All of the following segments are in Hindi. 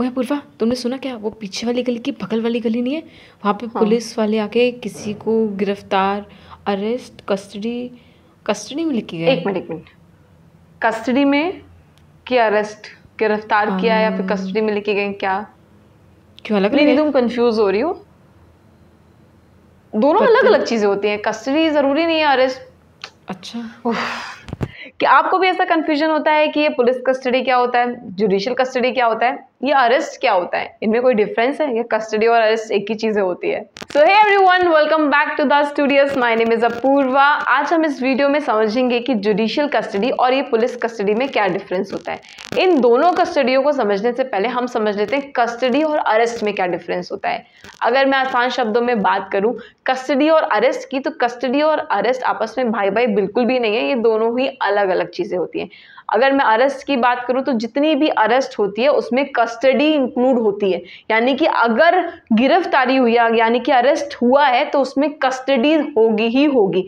ओए पूर्वा तुमने सुना क्या वो पीछे वाली गली की बगल वाली गली नहीं है वहाँ पे हाँ। पुलिस वाले आके किसी को गिरफ्तार अरेस्ट कस्टडी कस्टडी में लिखी गए एक मिनट एक मिनट कस्टडी में किया अरेस्ट गिरफ्तार किया या फिर कस्टडी में लिखी गए क्या क्यों अलग नहीं तुम कंफ्यूज हो रही हो दोनों अलग अलग चीज़ें होती हैं कस्टडी ज़रूरी नहीं है अरेस्ट अच्छा कि आपको भी ऐसा कंफ्यूजन होता है कि ये पुलिस कस्टडी क्या होता है जुडिशियल कस्टडी क्या होता है ये अरेस्ट क्या होता है इनमें कोई डिफरेंस है ये कस्टडी और अरेस्ट एक ही चीज़ें होती है so hey one welcome back to the studious my name is Apurva आज हम इस वीडियो में समझेंगे कि जुडिशियल कस्टडी और ये पुलिस कस्टडी में क्या डिफरेंस होता है इन दोनों कस्टडियों को समझने से पहले हम समझ लेते हैं कस्टडी और अरेस्ट में क्या डिफरेंस होता है अगर मैं आसान शब्दों में बात करूँ कस्टडी और अरेस्ट की तो कस्टडी और अरेस्ट आपस में भाई भाई बिल्कुल भी नहीं है ये दोनों ही अलग अलग चीज़ें होती हैं अगर मैं अरेस्ट की बात करूँ तो जितनी भी अरेस्ट होती है उसमें कस्टडी इंक्लूड होती है यानी कि अगर गिरफ्तारी हुई है यानी कि अरेस्ट हुआ है तो उसमें कस्टडी होगी ही होगी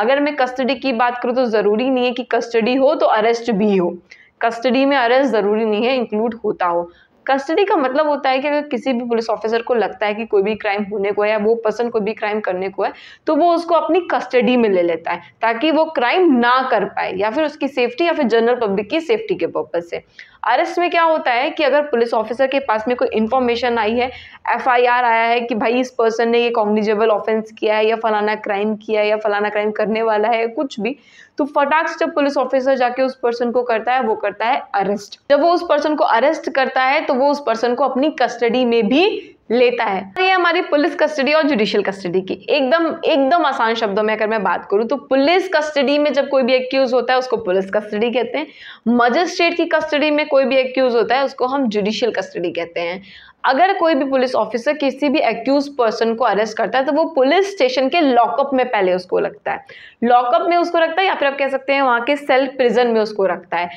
अगर मैं कस्टडी की बात करूँ तो ज़रूरी नहीं है कि कस्टडी हो तो अरेस्ट भी हो कस्टडी में अरेस्ट ज़रूरी नहीं है इंक्लूड होता हो कस्टडी का मतलब होता है कि अगर किसी भी पुलिस ऑफिसर को लगता है कि कोई भी क्राइम होने को है या वो पर्सन कोई भी क्राइम करने को है तो वो उसको अपनी कस्टडी में ले लेता है ताकि वो क्राइम ना कर पाए या फिर उसकी सेफ्टी या फिर जनरल पब्लिक की सेफ्टी के पर्पज से अरेस्ट में क्या होता है कि अगर पुलिस ऑफिसर के पास में कोई इन्फॉर्मेशन आई है एफआईआर आया है कि भाई इस पर्सन ने ये कॉग्निजेबल ऑफेंस किया है या फलाना क्राइम किया है या फलाना क्राइम करने वाला है कुछ भी तो फटाक जब पुलिस ऑफिसर जाके उस पर्सन को करता है वो करता है अरेस्ट जब वो उस पर्सन को अरेस्ट करता है तो वो उस पर्सन को अपनी कस्टडी में भी लेता है तो ये हमारी पुलिस कस्टडी और जुडिशियल कस्टडी की एकदम एकदम आसान शब्दों में अगर मैं बात करूं तो पुलिस कस्टडी में जब कोई भी एक्यूज होता है उसको पुलिस कस्टडी कहते हैं मजिस्ट्रेट की कस्टडी में कोई भी एक्यूज होता है उसको हम जुडिशियल कस्टडी कहते हैं अगर कोई भी पुलिस ऑफिसर किसी भी एक्यूज पर्सन को अरेस्ट करता है तो वो पुलिस स्टेशन के लॉकअप में पहले उसको लगता है लॉकअप में उसको रखता है या फिर आप कह सकते हैं वहां के सेल प्रिजन में उसको रखता है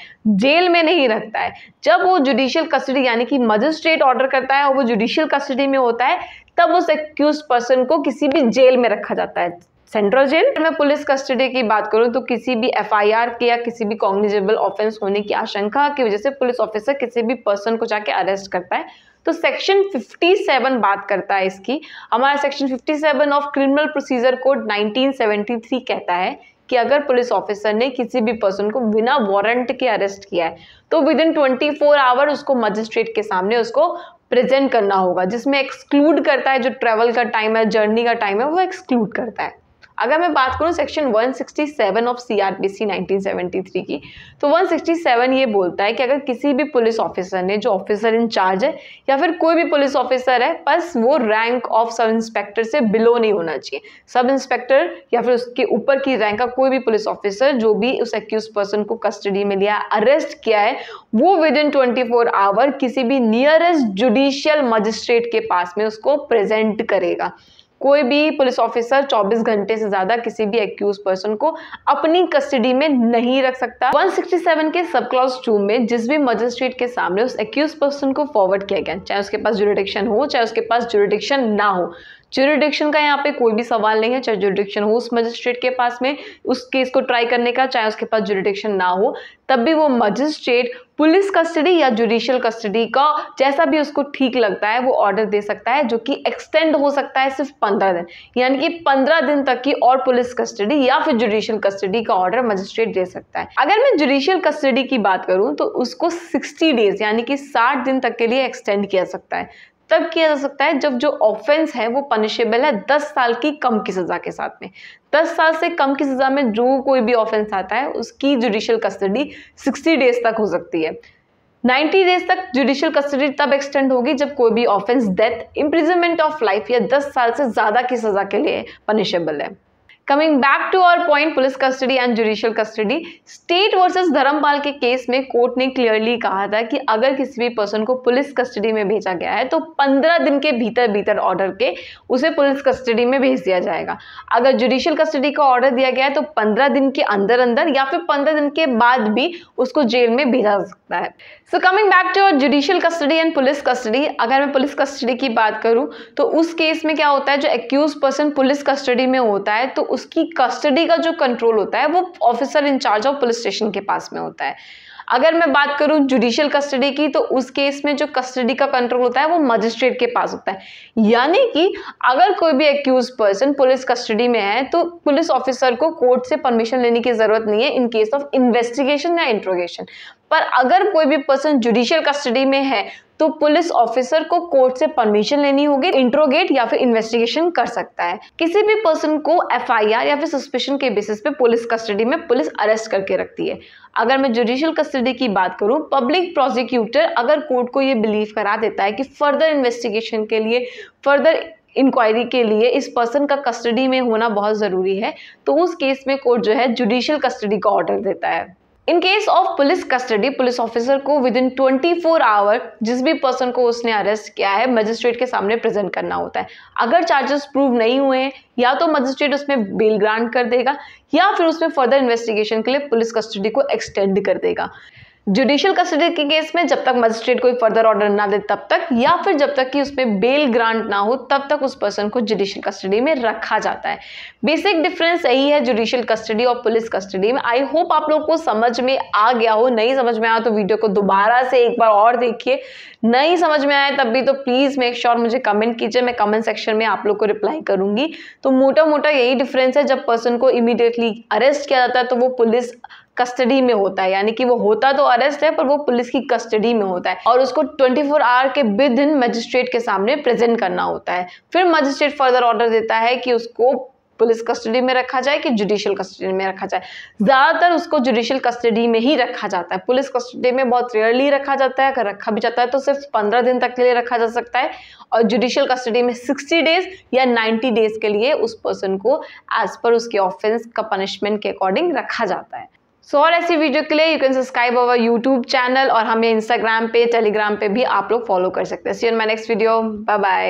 जेल में नहीं रखता है जब वो जुडिशियल कस्टडी यानी कि मजिस्ट्रेट ऑर्डर करता है और वो जुडिशियल कस्टडी में होता है तब उस एक्यूज पर्सन को किसी भी जेल में रखा जाता है सेंट्रल जेल मैं पुलिस कस्टडी की बात करूं तो किसी भी एफआईआर के या किसी भी कॉग्निजेबल ऑफेंस होने की आशंका की वजह से पुलिस ऑफिसर किसी भी पर्सन को जाके अरेस्ट करता है तो सेक्शन 57 बात करता है इसकी हमारा section 57 of criminal procedure code 1973 कहता है कि अगर पुलिस ऑफिसर ने किसी भी पर्सन को बिना वारंट के अरेस्ट किया है तो within twenty four hour उसको मजिस्ट्रेट के सामने उसको प्रेजेंट करना होगा जिसमें एक्सक्लूड करता है जो ट्रैवल का टाइम है जर्नी का टाइम है वो एक्सक्लूड करता है अगर मैं बात करूँ सेक्शन 167 ऑफ सीआरपीसी 1973 की तो 167 ये बोलता है कि अगर किसी भी पुलिस ऑफिसर ने जो ऑफिसर इन चार्ज है या फिर कोई भी पुलिस ऑफिसर है बस वो रैंक ऑफ सब इंस्पेक्टर से बिलो नहीं होना चाहिए सब इंस्पेक्टर या फिर उसके ऊपर की रैंक का कोई भी पुलिस ऑफिसर जो भी उस एक्यूज पर्सन को कस्टडी में लिया अरेस्ट किया है वो विद इन ट्वेंटी आवर किसी भी नियरेस्ट जुडिशियल मजिस्ट्रेट के पास में उसको प्रेजेंट करेगा कोई भी पुलिस ऑफिसर 24 घंटे से ज्यादा किसी भी एक्यूज पर्सन को अपनी कस्टडी में नहीं रख सकता 167 के सब क्लॉज टू में जिस भी मजिस्ट्रेट के सामने उस एक्यूज पर्सन को फॉरवर्ड किया गया चाहे उसके पास जुरिडिक्शन हो चाहे उसके पास जुरिडिक्शन ना हो ज्यूरिडिक्शन का यहाँ पे कोई भी सवाल नहीं है चाहे जुरिडिक्शन हो उस मजिस्ट्रेट के पास में उस केस को ट्राई करने का चाहे उसके पास जुरिडिक्शन ना हो तब भी वो मजिस्ट्रेट पुलिस कस्टडी या जुडिशियल कस्टडी का जैसा भी उसको ठीक लगता है वो ऑर्डर दे सकता है जो कि एक्सटेंड हो सकता है सिर्फ पंद्रह दिन यानी कि पंद्रह दिन तक की और पुलिस कस्टडी या फिर जुडिशियल कस्टडी का ऑर्डर मजिस्ट्रेट दे सकता है अगर मैं जुडिशियल कस्टडी की बात करूं तो उसको सिक्सटी डेज यानी कि साठ दिन तक के लिए एक्सटेंड किया सकता है तब किया जा सकता है जब जो ऑफेंस है वो पनिशेबल है दस साल की कम की सज़ा के साथ में दस साल से कम की सज़ा में जो कोई भी ऑफेंस आता है उसकी जुडिशियल कस्टडी सिक्सटी डेज तक हो सकती है 90 डेज तक जुडिशियल कस्टडी तब एक्सटेंड होगी जब कोई भी offence death imprisonment of life या 10 साल से ज़्यादा की सज़ा के लिए पनिशेबल है coming back to our point police custody and judicial custody state versus Dharmpal के केस में कोर्ट ने क्लियरली कहा था कि अगर किसी भी पर्सन को पुलिस कस्टडी में भेजा गया है तो पंद्रह दिन के भीतर भीतर ऑर्डर के उसे पुलिस कस्टडी में भेज दिया जाएगा अगर जुडिशियल कस्टडी का ऑर्डर दिया गया है तो पंद्रह दिन के अंदर अंदर या फिर पंद्रह दिन के बाद भी उसको जेल में भेजा जा सकता है so coming back to judicial custody and police custody अगर मैं पुलिस कस्टडी की बात करूँ तो उस केस में क्या होता है जो एक्यूज पर्सन पुलिस कस्टडी में होता है तो उस उसकी कस्टडी का जो कंट्रोल होता है वो officer in charge of police station के पास में होता है अगर मैं बात करूं जुडिशियल कस्टडी की तो उस केस में जो कस्टडी का कंट्रोल होता है वो मजिस्ट्रेट के पास होता है यानी कि अगर कोई भी एक्यूज पर्सन पुलिस कस्टडी में है तो पुलिस ऑफिसर को कोर्ट से परमिशन लेने की ज़रूरत नहीं है इन केस ऑफ इन्वेस्टिगेशन या इंट्रोगेशन पर अगर कोई भी पर्सन जुडिशियल कस्टडी में है तो पुलिस ऑफिसर को कोर्ट से परमिशन लेनी होगी इंट्रोगेट या फिर इन्वेस्टिगेशन कर सकता है किसी भी पर्सन को एफआईआर या फिर सस्पेशन के बेसिस पे पुलिस कस्टडी में पुलिस अरेस्ट करके रखती है अगर मैं जुडिशियल कस्टडी की बात करूं पब्लिक प्रोसिक्यूटर अगर कोर्ट को ये बिलीव करा देता है कि फर्दर इन्वेस्टिगेशन के लिए फर्दर इंक्वायरी के लिए इस पर्सन का कस्टडी में होना बहुत ज़रूरी है तो उस केस में कोर्ट जो है जुडिशियल कस्टडी का ऑर्डर देता है in case of police custody police officer को within twenty four hour जिस भी पर्सन को उसने अरेस्ट किया है मजिस्ट्रेट के सामने प्रेजेंट करना होता है अगर चार्जेस प्रूव नहीं हुए या तो मजिस्ट्रेट उसमें बेल ग्रांट कर देगा या फिर उसमें फर्दर इन्वेस्टिगेशन के लिए पुलिस कस्टडी को एक्सटेंड कर देगा जुडिशियल कस्टडी के केस में जब तक मजिस्ट्रेट कोई फर्दर ऑर्डर ना दे तब तक या फिर जब तक कि उसमें बेल ग्रांट ना हो तब तक उस पर्सन को जुडिशियल कस्टडी में रखा जाता है बेसिक डिफरेंस यही है जुडिशियल कस्टडी और पुलिस कस्टडी में आई होप आप लोग को समझ में आ गया हो नहीं समझ में आया तो वीडियो को दोबारा से एक बार और देखिए नहीं समझ में आया तब भी तो प्लीज़ मेक श्योर मुझे कमेंट कीजिए मैं कमेंट सेक्शन में आप लोग को रिप्लाई करूंगी तो मोटा मोटा यही डिफरेंस है जब पर्सन को इमीडिएटली अरेस्ट किया जाता है तो वो पुलिस कस्टडी में होता है यानी कि वो होता तो अरेस्ट है पर वो पुलिस की कस्टडी में होता है और उसको 24 आवर के विदिन मजिस्ट्रेट के सामने प्रेजेंट करना होता है फिर मजिस्ट्रेट फर्दर ऑर्डर देता है कि उसको पुलिस कस्टडी में रखा जाए कि जुडिशियल कस्टडी में रखा जाए ज़्यादातर उसको जुडिशियल कस्टडी में ही रखा जाता है पुलिस कस्टडी में बहुत रेयरली रखा जाता है अगर रखा भी जाता है तो सिर्फ पंद्रह दिन तक के लिए रखा जा सकता है और जुडिशियल कस्टडी में सिक्सटी डेज या नाइन्टी डेज के लिए उस पर्सन को एज पर उसके ऑफेंस का पनिशमेंट के अकॉर्डिंग रखा जाता है सो और ऐसी वीडियो के लिए you can subscribe our YouTube channel और हमें इंस्टाग्राम पे टेलीग्राम पे भी आप लोग फॉलो कर सकते हैं see in my next video bye bye